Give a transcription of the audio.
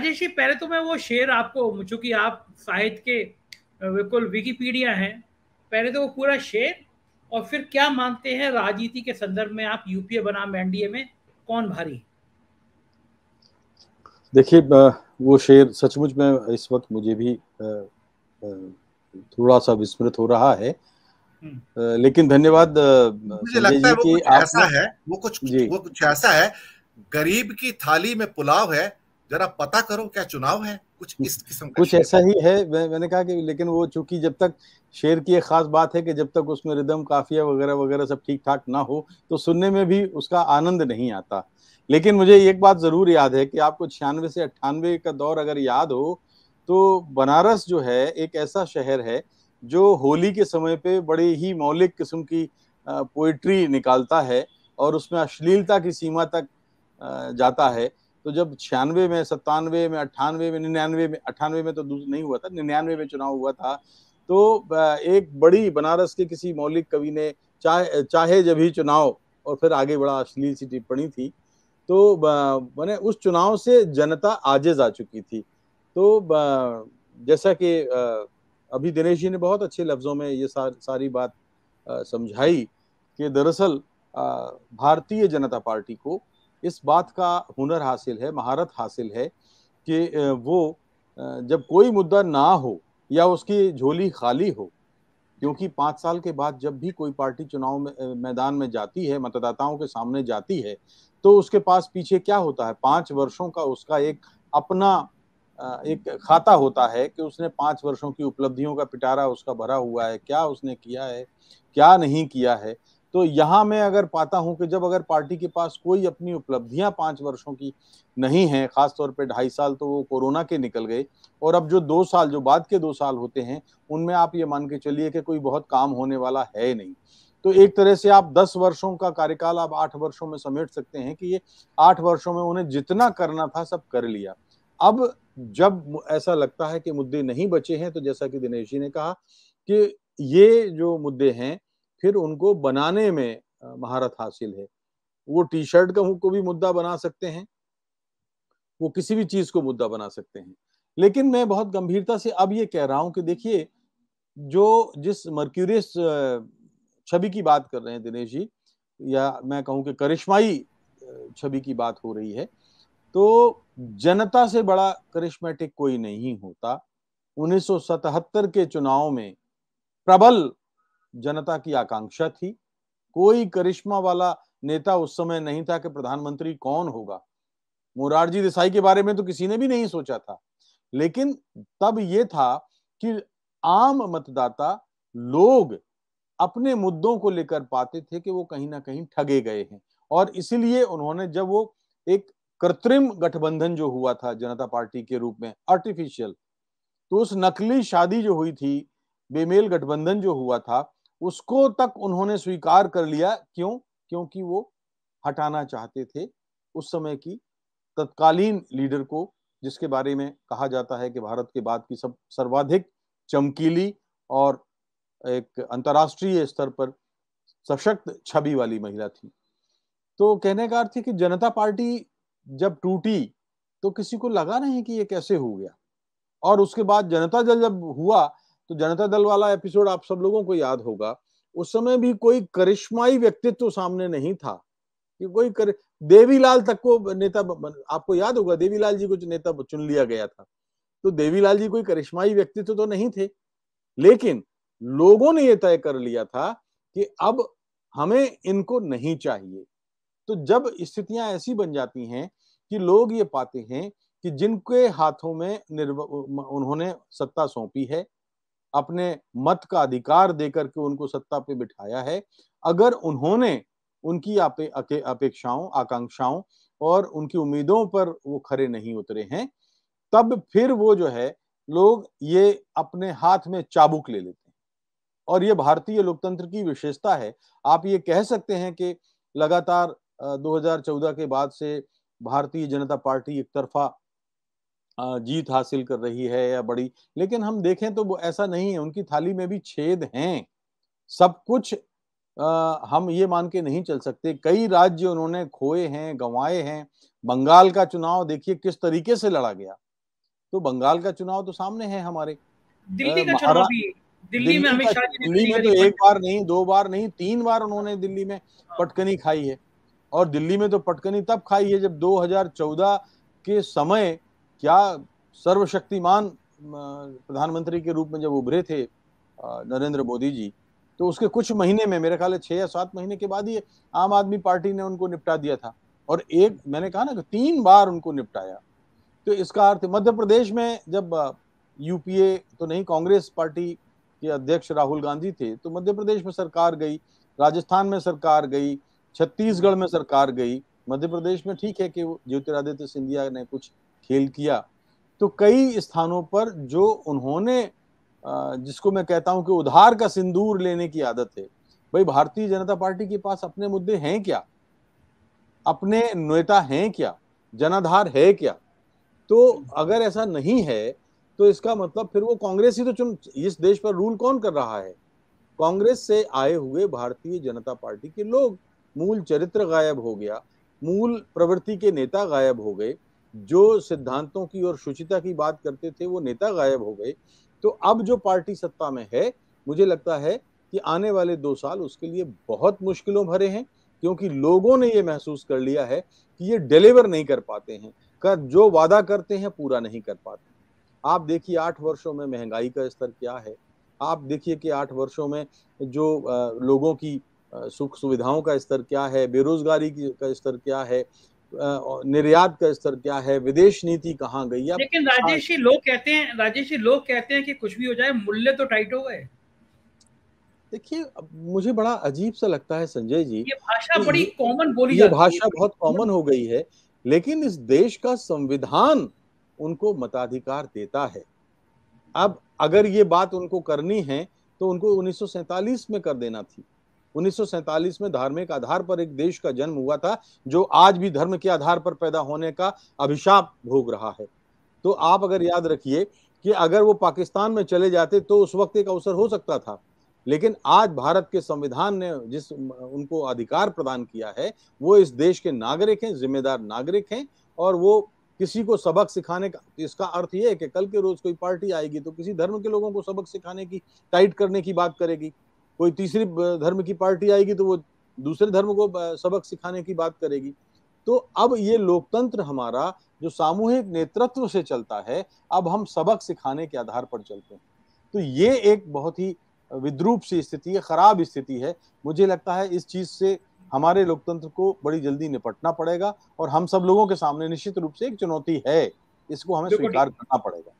राजेश जी पहले तो मैं वो शेर आपको चूंकि आप साहित्य के बिल्कुल विकीपीडिया हैं पहले तो वो पूरा शेर और फिर क्या मानते हैं राजनीति के संदर्भ में आप यूपीए बनाम एनडीए में कौन भारी देखिए वो शेर सचमुच में इस वक्त मुझे भी थोड़ा सा विस्मृत हो रहा है हम्म। लेकिन धन्यवाद मुझे लगता है वो कुछ ऐसा है वो कुछ वो कुछ ऐसा है गरीब की थाली में पुलाव है जरा पता करो क्या चुनाव है कुछ इस किस्म का कुछ ऐसा ही है मैं, मैंने कहा कि लेकिन वो चूंकि जब तक शेर की एक खास बात है कि जब तक उसमें रिदम काफिया वगैरह वगैरह सब ठीक ठाक ना हो तो सुनने में भी उसका आनंद नहीं आता लेकिन मुझे एक बात ज़रूर याद है कि आपको छियानवे से अट्ठानवे का दौर अगर याद हो तो बनारस जो है एक ऐसा शहर है जो होली के समय पे बड़े ही मौलिक किस्म की पोइट्री निकालता है और उसमें अश्लीलता की सीमा तक जाता है तो जब छियानवे में सत्तानवे में अट्ठानवे में निन्यानवे में अट्ठानवे में तो नहीं हुआ था निन्यानवे में चुनाव हुआ था तो एक बड़ी बनारस के किसी मौलिक कवि ने चाहे चाहे जब ही चुनाव और फिर आगे बड़ा अश्लील सी टिप्पणी थी तो मैंने उस चुनाव से जनता आजेज आ चुकी थी तो जैसा कि अभी दिनेश जी ने बहुत अच्छे लफ्ज़ों में ये सार, सारी बात समझाई कि दरअसल भारतीय जनता पार्टी को इस बात का हुनर हासिल है महारत हासिल है कि वो जब कोई मुद्दा ना हो या उसकी झोली खाली हो क्योंकि पाँच साल के बाद जब भी कोई पार्टी चुनाव में मैदान में जाती है मतदाताओं के सामने जाती है तो उसके पास पीछे क्या होता है पाँच वर्षों का उसका एक अपना एक खाता होता है कि उसने पाँच वर्षों की उपलब्धियों का पिटारा उसका भरा हुआ है क्या उसने किया है क्या नहीं किया है तो यहाँ मैं अगर पाता हूँ कि जब अगर पार्टी के पास कोई अपनी उपलब्धियां पाँच वर्षों की नहीं है खासतौर पे ढाई साल तो वो कोरोना के निकल गए और अब जो दो साल जो बाद के दो साल होते हैं उनमें आप ये मान के चलिए कि कोई बहुत काम होने वाला है नहीं तो एक तरह से आप दस वर्षों का कार्यकाल आप आठ वर्षों में समेट सकते हैं कि ये आठ वर्षों में उन्हें जितना करना था सब कर लिया अब जब ऐसा लगता है कि मुद्दे नहीं बचे हैं तो जैसा कि दिनेश जी ने कहा कि ये जो मुद्दे हैं फिर उनको बनाने में महारत हासिल है वो टी शर्ट का को भी मुद्दा बना सकते हैं वो किसी भी चीज को मुद्दा बना सकते हैं लेकिन मैं बहुत गंभीरता से अब ये कह रहा हूं कि देखिए जो जिस मर्क्यूरियस छवि की बात कर रहे हैं दिनेश जी या मैं कहूं कि करिश्माई छवि की बात हो रही है तो जनता से बड़ा करिश्मेटिक कोई नहीं होता 1977 के चुनाव में प्रबल जनता की आकांक्षा थी कोई करिश्मा वाला नेता उस समय नहीं था कि प्रधानमंत्री कौन होगा मुरारजी देसाई के बारे में तो किसी ने भी नहीं सोचा था लेकिन तब ये था कि आम मतदाता लोग अपने मुद्दों को लेकर पाते थे कि वो कहीं ना कहीं ठगे गए हैं और इसीलिए उन्होंने जब वो एक कृत्रिम गठबंधन जो हुआ था जनता पार्टी के रूप में आर्टिफिशियल तो उस नकली शादी जो हुई थी बेमेल गठबंधन जो हुआ था उसको तक उन्होंने स्वीकार कर लिया क्यों क्योंकि वो हटाना चाहते थे उस समय की तत्कालीन लीडर को जिसके बारे में कहा जाता है कि भारत के बाद की सब सर्वाधिक चमकीली और एक अंतर्राष्ट्रीय स्तर पर सशक्त छवि वाली महिला थी तो कहने का अर्थ है कि जनता पार्टी जब टूटी तो किसी को लगा नहीं कि ये कैसे हो गया और उसके बाद जनता दल जब हुआ तो जनता दल वाला एपिसोड आप सब लोगों को याद होगा उस समय भी कोई करिश्माई व्यक्तित्व सामने नहीं था कि कोई कर देवीलाल तक को नेता आपको याद होगा देवीलाल जी को नेता चुन लिया गया था तो देवीलाल जी कोई करिश्माई व्यक्तित्व तो नहीं थे लेकिन लोगों ने यह तय कर लिया था कि अब हमें इनको नहीं चाहिए तो जब स्थितियां ऐसी बन जाती हैं कि लोग ये पाते हैं कि जिनके हाथों में उन्होंने सत्ता सौंपी है अपने मत का अधिकार देकर के उनको सत्ता पे बिठाया है अगर उन्होंने उनकी अपेक्षाओं आकांक्षाओं और उनकी उम्मीदों पर वो खरे नहीं उतरे हैं तब फिर वो जो है लोग ये अपने हाथ में चाबुक ले लेते हैं और ये भारतीय लोकतंत्र की विशेषता है आप ये कह सकते हैं कि लगातार 2014 के बाद से भारतीय जनता पार्टी एक तरफा जीत हासिल कर रही है या बड़ी लेकिन हम देखें तो वो ऐसा नहीं है उनकी थाली में भी छेद हैं सब कुछ आ, हम ये मान के नहीं चल सकते कई राज्य उन्होंने खोए हैं गंवाए हैं बंगाल का चुनाव देखिए किस तरीके से लड़ा गया तो बंगाल का चुनाव तो सामने है हमारे दिल्ली का चुनाव भी दिल्ली, दिल्ली में दिल्ली, दिल्ली में तो एक बार नहीं दो बार नहीं तीन बार उन्होंने दिल्ली में हाँ। पटकनी खाई है और दिल्ली में तो पटकनी तब खाई है जब 2014 के समय क्या सर्वशक्तिमान प्रधानमंत्री के रूप में जब उभरे थे नरेंद्र मोदी जी तो उसके कुछ महीने में मेरे ख्याल छह या सात महीने के बाद ही आम आदमी पार्टी ने उनको निपटा दिया था और एक मैंने कहा ना कि तीन बार उनको निपटाया तो इसका अर्थ मध्य प्रदेश में जब यूपीए तो नहीं कांग्रेस पार्टी के अध्यक्ष राहुल गांधी थे तो मध्य प्रदेश में सरकार गई राजस्थान में सरकार गई छत्तीसगढ़ में सरकार गई मध्य प्रदेश में ठीक है कि ज्योतिरादित्य सिंधिया ने कुछ खेल किया तो कई स्थानों पर जो उन्होंने जिसको मैं कहता हूं कि उधार का सिंदूर लेने की आदत है भाई भारतीय जनता पार्टी के पास अपने मुद्दे हैं क्या अपने नेता हैं क्या जनाधार है क्या तो अगर ऐसा नहीं है तो इसका मतलब फिर वो कांग्रेस ही तो चुन इस देश पर रूल कौन कर रहा है कांग्रेस से आए हुए भारतीय जनता पार्टी के लोग मूल चरित्र गायब हो गया मूल प्रवृत्ति के नेता गायब हो गए जो सिद्धांतों की और शुचिता की बात करते थे वो नेता गायब हो गए तो अब जो पार्टी सत्ता में है मुझे लगता है कि आने वाले दो साल उसके लिए बहुत मुश्किलों भरे हैं क्योंकि लोगों ने ये महसूस कर लिया है कि ये डिलीवर नहीं कर पाते हैं कर जो वादा करते हैं पूरा नहीं कर पाते आप देखिए आठ वर्षों में महंगाई का स्तर क्या है आप देखिए कि आठ वर्षों में जो लोगों की सुख सुविधाओं का स्तर क्या है बेरोजगारी का स्तर क्या है निर्यात का स्तर क्या है विदेश नीति कहाँ गई है लेकिन राजेश जी लोग कहते हैं राजेश जी लोग कहते हैं कि कुछ भी हो जाए मूल्य तो टाइट हो गए देखिए मुझे बड़ा अजीब सा लगता है संजय जी ये भाषा तो बड़ी कॉमन बोली ये भाषा बहुत कॉमन हो गई है लेकिन इस देश का संविधान उनको मताधिकार देता है अब अगर ये बात उनको करनी है तो उनको 1947 में कर देना थी 1947 में धार्मिक आधार पर एक देश का जन्म हुआ था जो आज भी धर्म के आधार पर पैदा होने का अभिशाप भोग रहा है तो आप अगर याद रखिए कि अगर वो पाकिस्तान में चले जाते तो उस वक्त एक अवसर हो सकता था लेकिन आज भारत के संविधान ने जिस उनको अधिकार प्रदान किया है वो इस देश के नागरिक हैं जिम्मेदार नागरिक हैं और वो किसी को सबक सिखाने का इसका अर्थ ये है कि कल के रोज कोई पार्टी आएगी तो किसी धर्म के लोगों को सबक सिखाने की टाइट करने की बात करेगी कोई तीसरी धर्म की पार्टी आएगी तो वो दूसरे धर्म को सबक सिखाने की बात करेगी तो अब ये लोकतंत्र हमारा जो सामूहिक नेतृत्व से चलता है अब हम सबक सिखाने के आधार पर चलते हैं तो ये एक बहुत ही विद्रूप सी स्थिति है खराब स्थिति है मुझे लगता है इस चीज से हमारे लोकतंत्र को बड़ी जल्दी निपटना पड़ेगा और हम सब लोगों के सामने निश्चित रूप से एक चुनौती है इसको हमें स्वीकार करना पड़ेगा